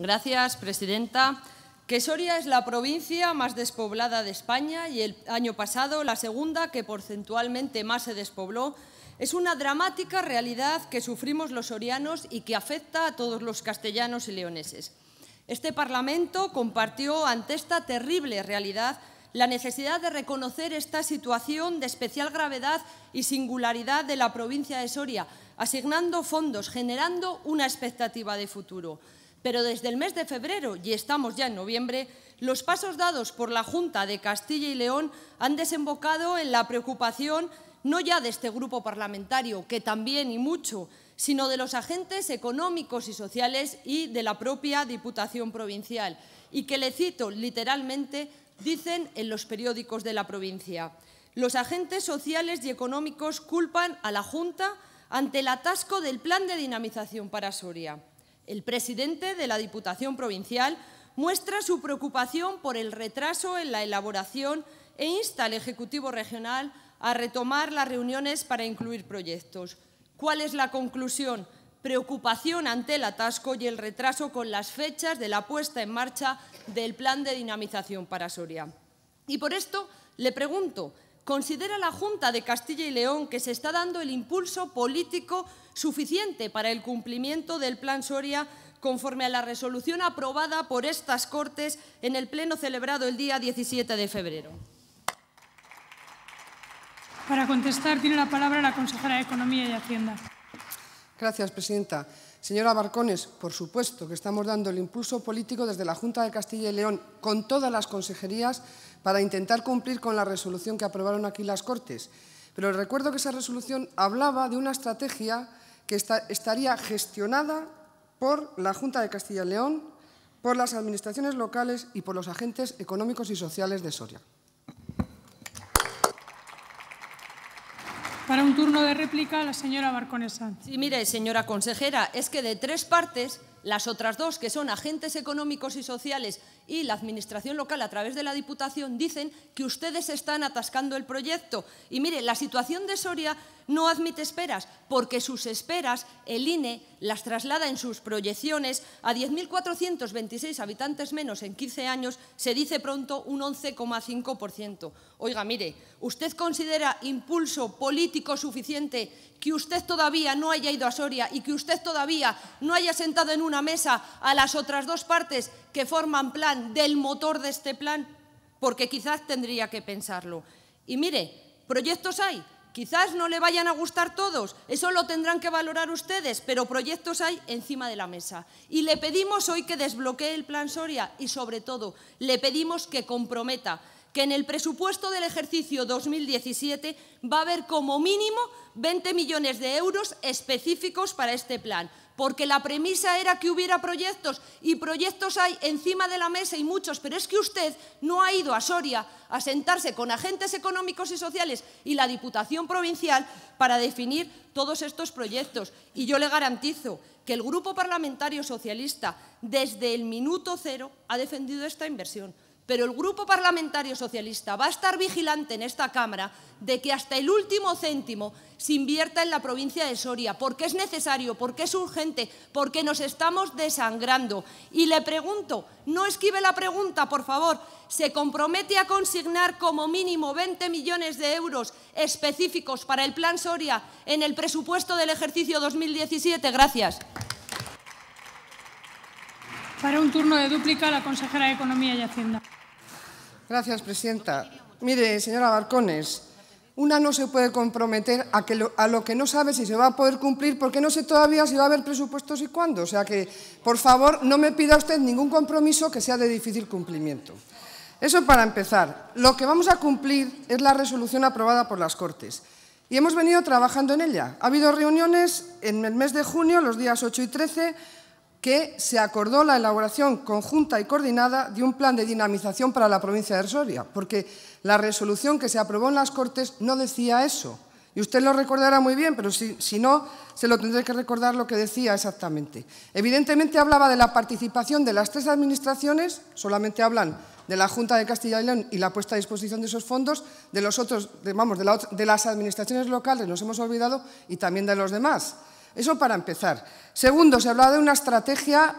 Gracias, presidenta. Que Soria es la provincia más despoblada de España y el año pasado la segunda que porcentualmente más se despobló, es una dramática realidad que sufrimos los sorianos y que afecta a todos los castellanos y leoneses. Este Parlamento compartió ante esta terrible realidad la necesidad de reconocer esta situación de especial gravedad y singularidad de la provincia de Soria, asignando fondos, generando una expectativa de futuro. Pero desde el mes de febrero, y estamos ya en noviembre, los pasos dados por la Junta de Castilla y León han desembocado en la preocupación no ya de este grupo parlamentario, que también y mucho, sino de los agentes económicos y sociales y de la propia Diputación Provincial, y que le cito literalmente, dicen en los periódicos de la provincia. Los agentes sociales y económicos culpan a la Junta ante el atasco del plan de dinamización para Soria. El presidente de la Diputación Provincial muestra su preocupación por el retraso en la elaboración e insta al Ejecutivo Regional a retomar las reuniones para incluir proyectos. ¿Cuál es la conclusión? Preocupación ante el atasco y el retraso con las fechas de la puesta en marcha del plan de dinamización para Soria. Y por esto le pregunto, considera la Junta de Castilla y León que se está dando el impulso político suficiente para el cumplimiento del Plan Soria conforme a la resolución aprobada por estas Cortes en el Pleno celebrado el día 17 de febrero. Para contestar tiene la palabra la consejera de Economía y Hacienda. Gracias, presidenta. Señora Barcones, por supuesto que estamos dando el impulso político desde la Junta de Castilla y León con todas las consejerías para intentar cumplir con la resolución que aprobaron aquí las Cortes. Pero recuerdo que esa resolución hablaba de una estrategia que estaría gestionada por la Junta de Castilla y León, por las administraciones locales y por los agentes económicos y sociales de Soria. Para un turno de réplica, la señora Barconesa. Sí, mire, señora consejera, es que de tres partes, las otras dos, que son agentes económicos y sociales y la Administración local a través de la Diputación, dicen que ustedes están atascando el proyecto. Y mire, la situación de Soria no admite esperas, porque sus esperas el INE las traslada en sus proyecciones a 10.426 habitantes menos en 15 años, se dice pronto un 11,5%. Oiga, mire, ¿usted considera impulso político suficiente que usted todavía no haya ido a Soria y que usted todavía no haya sentado en una mesa a las otras dos partes que forman plan del motor de este plan? Porque quizás tendría que pensarlo. Y mire, proyectos hay, Quizás no le vayan a gustar todos, eso lo tendrán que valorar ustedes, pero proyectos hay encima de la mesa. Y le pedimos hoy que desbloquee el plan Soria y sobre todo le pedimos que comprometa que en el presupuesto del ejercicio 2017 va a haber como mínimo 20 millones de euros específicos para este plan, porque la premisa era que hubiera proyectos y proyectos hay encima de la mesa y muchos, pero es que usted no ha ido a Soria a sentarse con agentes económicos y sociales y la Diputación Provincial para definir todos estos proyectos. Y yo le garantizo que el Grupo Parlamentario Socialista desde el minuto cero ha defendido esta inversión pero el Grupo Parlamentario Socialista va a estar vigilante en esta Cámara de que hasta el último céntimo se invierta en la provincia de Soria, porque es necesario, porque es urgente, porque nos estamos desangrando. Y le pregunto, no escribe la pregunta, por favor, ¿se compromete a consignar como mínimo 20 millones de euros específicos para el Plan Soria en el presupuesto del ejercicio 2017? Gracias. Para un turno de dúplica, la consejera de Economía y Hacienda. Gracias, presidenta. Mire, señora Barcones, una no se puede comprometer a, a lo que no sabe si se va a poder cumplir, porque no sé todavía si va a haber presupuestos y cuándo. O sea que, por favor, no me pida usted ningún compromiso que sea de difícil cumplimiento. Eso para empezar. Lo que vamos a cumplir es la resolución aprobada por las Cortes. Y hemos venido trabajando en ella. Ha habido reuniones en el mes de junio, los días 8 y 13, que se acordó la elaboración conjunta y coordinada de un plan de dinamización para la provincia de Soria, porque la resolución que se aprobó en las Cortes no decía eso. Y usted lo recordará muy bien, pero si, no, se lo tendré que recordar lo que decía exactamente. Evidentemente hablaba de la participación de las tres administraciones, solamente hablan de la Junta de Castilla y León y la puesta a disposición de esos fondos, de los otros, de las administraciones locales, nos hemos olvidado, y también de los demás. Eso para empezar. Segundo, se hablaba de una estrategia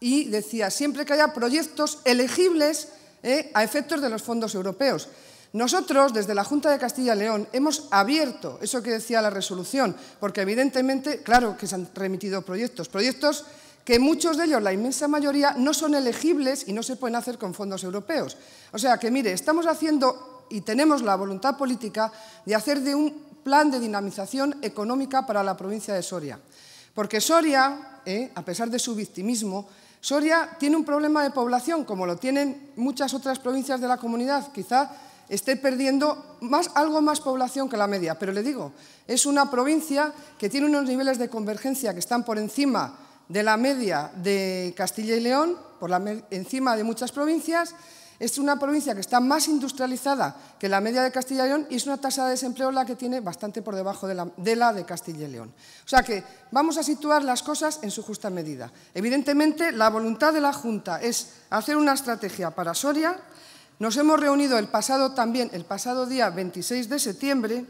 y decía, siempre que haya proyectos elegibles eh, a efectos de los fondos europeos. Nosotros, desde la Junta de Castilla y León, hemos abierto eso que decía la resolución, porque evidentemente, claro que se han remitido proyectos, proyectos que muchos de ellos, la inmensa mayoría, no son elegibles y no se pueden hacer con fondos europeos. O sea que, mire, estamos haciendo y tenemos la voluntad política de hacer de un plan de dinamización económica para la provincia de Soria. Porque Soria, eh, a pesar de su victimismo, Soria tiene un problema de población, como lo tienen muchas otras provincias de la comunidad, quizá esté perdiendo algo más población que la media. Pero le digo, es una provincia que tiene unos niveles de convergencia que están por encima de la media de Castilla y León, por encima de muchas provincias, es una provincia que está más industrializada que la media de Castilla y León y es una tasa de desempleo la que tiene bastante por debajo de la, de Castilla y León. O sea que vamos a situar las cosas en su justa medida. Evidentemente, la voluntad de la Junta es hacer una estrategia para Soria. Nos hemos reunido el pasado también, el pasado día 26 de septiembre,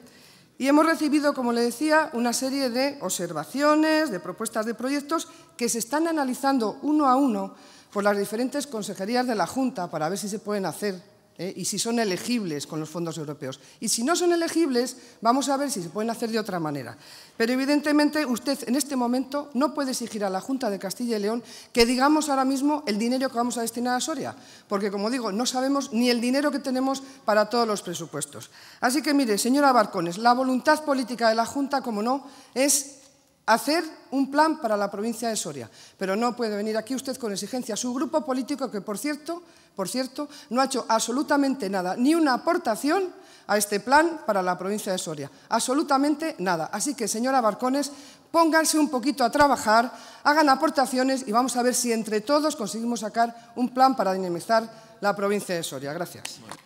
y hemos recibido, como le decía, una serie de observaciones, de propuestas de proyectos que se están analizando uno a uno por las diferentes consejerías de la Junta para ver si se pueden hacer ¿eh? y si son elegibles con los fondos europeos. Y si no son elegibles, vamos a ver si se pueden hacer de otra manera. Pero evidentemente usted en este momento no puede exigir a la Junta de Castilla y León que digamos ahora mismo el dinero que vamos a destinar a Soria, porque como digo, no sabemos ni el dinero que tenemos para todos los presupuestos. Así que mire, señora Barcones, la voluntad política de la Junta, como no, es hacer un plan para la provincia de Soria. Pero no puede venir aquí usted con exigencia. Su grupo político, que por cierto, por cierto, no ha hecho absolutamente nada, ni una aportación a este plan para la provincia de Soria. Absolutamente nada. Así que, señora Barcones, pónganse un poquito a trabajar, hagan aportaciones y vamos a ver si entre todos conseguimos sacar un plan para dinamizar la provincia de Soria. Gracias.